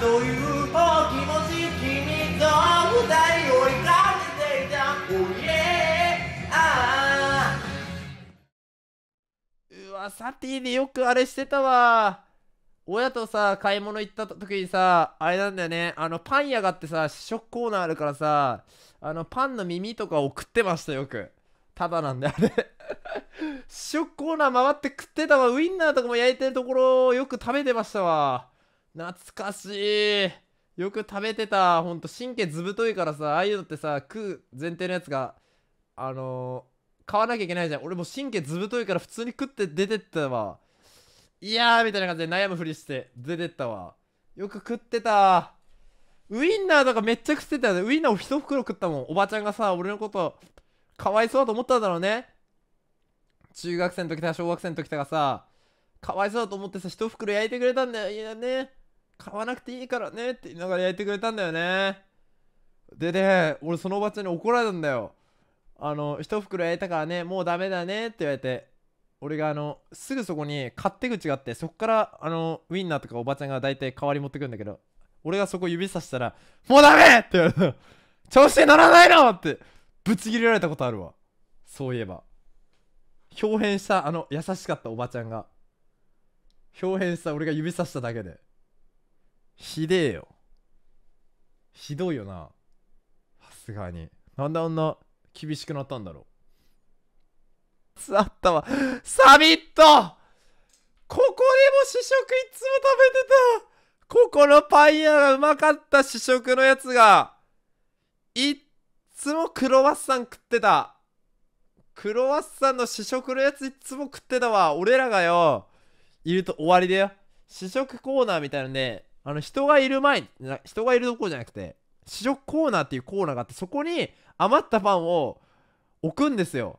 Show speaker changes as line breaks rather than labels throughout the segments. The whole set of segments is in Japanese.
という気持ち君と二人追いかけていた Oh yeah あうわサティでよくあれしてたわ親とさ買い物行った時にさあれなんだよねあのパン屋があってさ試食コーナーあるからさあのパンの耳とかを食ってましたよくただなんだよあれ 試食コーナー回って食ってたわウインナーとかも焼いてるところよく食べてましたわ懐かしいよく食べてたほんと神経ずぶといからさああいうのってさ食う前提のやつがあのー、買わなきゃいけないじゃん俺も神経ずぶといから普通に食って出てったわいやーみたいな感じで悩むふりして出てったわよく食ってたウインナーとかめっちゃ食ってたよねウインナーを一袋食ったもんおばちゃんがさ俺のことかわいそうだと思っただろうね中学生の時とか小学生の時とかさかわいそうだと思ってさ一袋焼いてくれたんだよいやね買わなくていいからねって言いながら焼いてくれたんだよねでね俺そのおばちゃんに怒られたんだよあの一袋焼いたからねもうダメだねって言われて俺があのすぐそこに勝手口があってそこからあのウィンナーとかおばちゃんが大体代わり持ってくんだけど俺がそこ指さしたら「もうダメ!」って言われた
調子に乗らないの
ってぶち切れられたことあるわそういえば表変したあの優しかったおばちゃんが表変した俺が指さしただけでひでえよ。ひどいよな。さすがに。なんであんな厳しくなったんだろう。あったわ。サミットここでも試食いつも食べてたここのパン屋がうまかった試食のやつが、いっつもクロワッサン食ってた。クロワッサンの試食のやついっつも食ってたわ。俺らがよ、いると終わりだよ。試食コーナーみたいなね、あの人がいる前人がいるとこじゃなくて試食コーナーっていうコーナーがあってそこに余ったパンを置くんですよ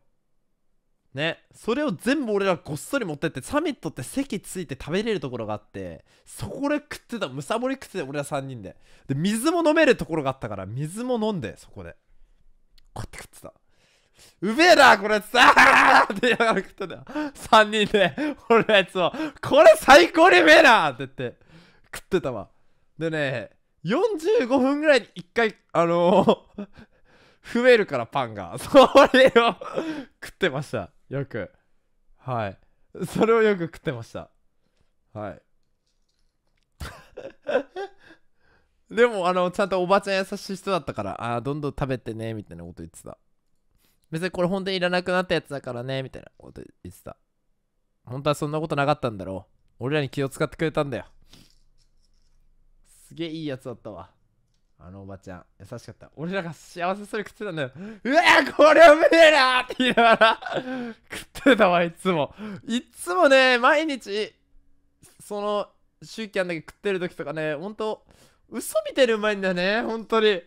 ねそれを全部俺らごっそり持ってってサミットって席ついて食べれるところがあってそこで食ってたむさぼり食ってた俺ら3人でで水も飲めるところがあったから水も飲んでそこでこうやって食ってたうめえなこれさあって言いながら食ってた3人で俺らやつをこれ最高にうめえなって言って食ってたわでね45分ぐらいに1回あのー、増えるからパンが それを 食ってましたよくはいそれをよく食ってましたはいでもあのちゃんとおばちゃん優しい人だったからああどんどん食べてねみたいなこと言ってた別にこれ本当にいらなくなったやつだからねみたいなこと言ってた本当はそんなことなかったんだろう俺らに気を使ってくれたんだよすげえいいやつだったわ。あのおばちゃん、優しかった。俺らが幸せそれ食ってたんだよ。うわこれは無理だって言いながら食ってたわ、いつも。いつもね、毎日、その、宗教だけ食ってる時とかね、ほんと、嘘見てるうまいんだよね、ほんとに。う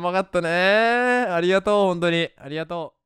まかったね。ありがとう、ほんとに。ありがとう。